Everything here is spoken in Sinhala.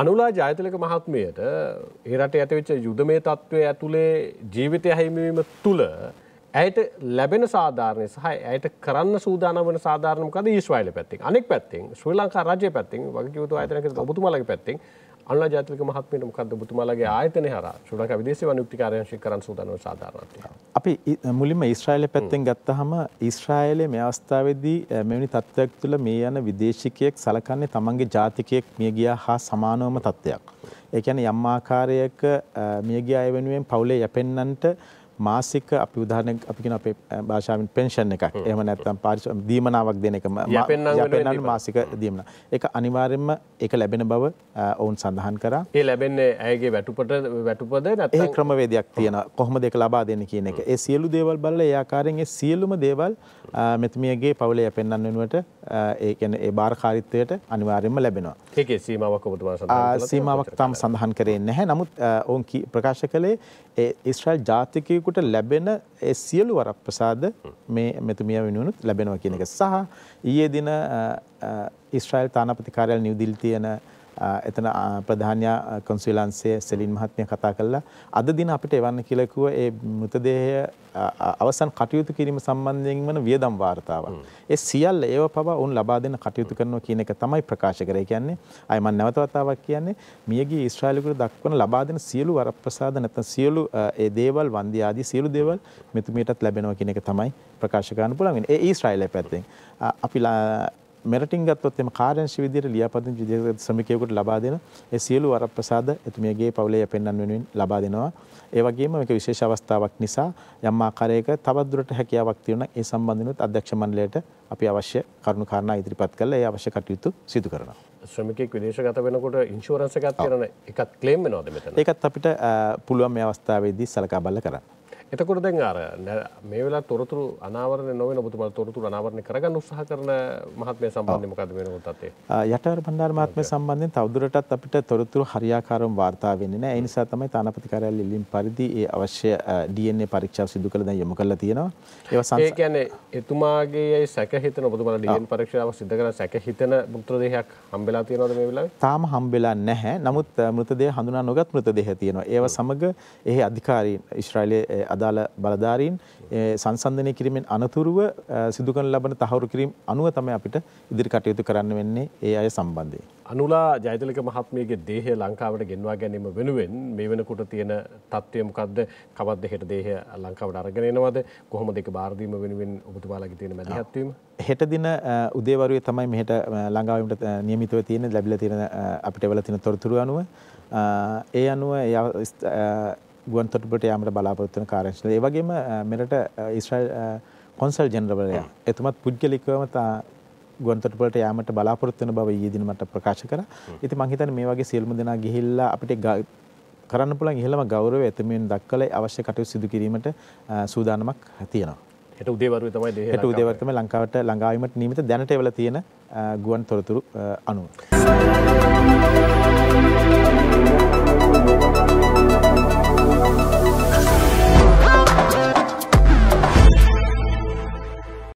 අනුලා ජයතලක මහත්මයට ඒ රට ඇතිවෙච්ච යුදමය තත්ත්වය ඇතුළේ ජීවිතය හැමවීම තුළ ඇයට ලැබෙන සාධාරණය සහ ඇයට කරන්න සූදාන වන සාධාරනකද ඊස්වායිල පැත්තින් අනෙක් පැත්තිෙන් ශ්‍රී ලංකා රජය පැත්තින් වගේයුතු අතනක ඔබතුමලක පැත්තිෙන් අන්න ජාතික මහත්මයට මොකද බතුමාලගේ ආයතනය හර ශුලක විදේශ වනුක්තිකාරයංශි කරන් සූදන සාධාරණය. අපි මුලින්ම ඉස්්‍රයිල පැත්තෙන් ගත්තහම ඉස්්‍රායිලේ මේ අවස්ථාවේදී මෙවැනි තත්ත්වයක් තුළ මේ යන විදේශිකයෙක් සලකන්නේ තමන්ගේ ජාතිකයෙක් මිය ගියා හා සමානවම තත්ත්වයක්. ඒ කියන්නේ යම් ආකාරයක මියගිය අය වෙනුවෙන් පවුලේ යැපෙන්නන්ට මාසික අපි උදාහරණයක් අපි කියන අපේ භාෂාවෙන් පෙන්ෂන් එකක්. එහෙම නැත්නම් පාරිශෝධ දීමනාවක් දෙන එක යැපෙන්නන් මාසික දීමන. ඒක අනිවාර්යයෙන්ම ඒක ලැබෙන බව ඔවුන් සඳහන් කරා. ඒ ලැබෙන්නේ ඇයගේ වැටුපට වැටුපද නැත්නම් ඒ ක්‍රමවේදයක් තියෙනවා. කොහොමද ඒක ලබා දෙන්නේ කියන එක. ඒ සියලු දේවල් බලලා ඒ ආකාරයෙන් ඒ සියලුම දේවල් මෙතුමියගේ පවුලේ යැපෙන්නන් වෙනුවට ඒ කියන්නේ ඒ බාරකාරීත්වයට අනිවාර්යයෙන්ම ලැබෙනවා. ඒකේ සීමාවක් ඔබතුමා සඳහන් කළා. සීමාවක් තාම සඳහන් කරේ නැහැ. නමුත් ඔවුන් ප්‍රකාශ කළේ ඒ ඊශ්‍රායල් ජාතිකයෙකුට ලැබෙන ඒ සියලු වරප්‍රසාද මේ මෙතුමිය වෙනුවෙනුත් ලැබෙනවා කියන එක. සහ ඊයේ දින ඊශ්‍රායල් තානාපති කාර්යාලය නිව් දිල්ලි තියෙන එතන ප්‍රධානියා කොන්සිලන්සයේ සෙලින් මහත්මිය කතා කළා. අද දින අපිට එවන්න කියලා කිව්ව ඒ මృతදේහය අවසන් කටයුතු කිරීම සම්බන්ධයෙන් වන වියදම් වාර්තාවක්. ඒ සියල්ල ඒව පවා උන් ලබා දෙන කටයුතු කරනවා කියන එක තමයි ප්‍රකාශ කරේ. කියන්නේ අය මම නැවත වතාවක් කියන්නේ මියගිය ඊශ්‍රායලීකරු දක්වන ලබා දෙන සියලු වරප්‍රසාද නැත්නම් සියලු ඒ දේවල් වන්දි ආදී සියලු දේවල් මෙතුමියටත් ලැබෙනවා කියන එක තමයි ප්‍රකාශ කරන්න පුළුවන්. ඒ ඊශ්‍රායලයේ පැත්තෙන් අපිලා මෙරටින් ගත්තොත් එම කාර්යංශ විදියට ලියාපදිංචි විදියට ශ්‍රමිකයෙකුට ලබා දෙන ඒ සියලු වරප්‍රසාද එතුමියගේ පවුලේ යැපෙන්නන් වෙනුවෙන් ලබා දෙනවා. ඒ වගේම මේක විශේෂ අවස්ථාවක් නිසා යම් ආකාරයක තවදුරට හැකියාවක් තියෙනවා ඒ සම්බන්ධනොත් අධ්‍යක්ෂ මණ්ඩලයට අපි අවශ්‍ය කරුණු කාරණා ඉදිරිපත් කරලා ඒ අවශ්‍ය කටයුතු සිදු කරනවා. ශ්‍රමිකෙක් විදේශගත වෙනකොට ඉන්ශුරන්ස් එකක් තියෙනවනේ. එකක් ක්ලේම් වෙනවද මෙතන? ඒකත් අපිට පුළුවන් මේ අවස්ථාවේදී සලකා බලලා කරන්න. එතකොට දැන් අර මේ වෙලා තොරතුරු අනාවරණය නොවන ඔබතුමා තොරතුරු අනාවරණය කරගන්න උත්සාහ කරන මහත්මය සම්බන්ධයෙන් මොකද වෙනකොට තත්ත්වය? යටවර බණ්ඩාර මහත්මය සම්බන්ධයෙන් තවදුරටත් අපිට තොරතුරු හරියාකාරවම වාර්තා වෙන්නේ නැහැ. ඒ නිසා තමයි තානාපති කාර්යාලය ඉල්ලීම් පරිදි ඒ අවශ්‍ය DNA පරීක්ෂාව සිදු කළ දැන් යොමු කරලා තියෙනවා. ඒවා ඒ කියන්නේ එතුමාගේ ඒ සැකහිතන ඔබතුමාලා DNA පරීක්ෂාව සිදු කරන සැකහිතන මෘතදේහයක් හම්බෙලා තියෙනවද මේ වෙලාවේ? තාම හම්බෙලා නැහැ. නමුත් මෘතදේහ හඳුනා නොගත් මෘතදේහ තියෙනවා. ඒව සමග එහි අධිකාරීන් ඉස්රායිලයේ අදාළ බලධාරීන් සංසන්ධනය කිරීමෙන් අනතුරුව සිදු කරන ලබන තහවුරු කිරීම අනුව තමයි අපිට ඉදිරි කටයුතු කරන්න වෙන්නේ ඒ අය සම්බන්ධයෙන්. අනුලා ජයතිලක මහත්මියගේ දේහය ලංකාවට ගෙන්වා ගැනීම වෙනුවෙන් මේ වෙනකොට තියෙන තත්ත්වය මොකද්ද? කවද්ද හෙට දේහය ලංකාවට අරගෙන එනවද? කොහොමද ඒක බාර දීම වෙනුවෙන් ඔබතුමාලාගේ තියෙන මැදිහත් වීම? හෙට දින උදේවරුේ තමයි මෙහෙට ලංකාවට නියමිතව තියෙන ලැබිලා තියෙන අපිට වෙලා තියෙන තොරතුරු අනුව ඒ අනුව ගුවන් තොටුපළට යාමට බලාපොරොත්තු වෙන කාර්යශීලී. ඒ වගේම මෙරට ඊශ්‍රායෙල් කොන්සල් ජෙනරල්වරයා එතුමත් පුද්ගලිකවම ගුවන් තොටුපළට යාමට බලාපොරොත්තු වෙන බව ඊයේ දින මට ප්‍රකාශ කරා. ඉතින් මම හිතන්නේ මේ වගේ සියලුම දෙනා ගිහිල්ලා අපිට කරන්න පුළුවන් ඉහළම ගෞරවය එතුමින් දක්වලා අවශ්‍ය කටයුතු සිදු කිරීමට සූදානමක් තියෙනවා. හෙට උදේවරුේ තමයි දෙහ හෙට උදේවරු තමයි ලංකාවට ළඟාවීමට නියමිත දැනට එවලා තියෙන ගුවන් තොරතුරු අනුව.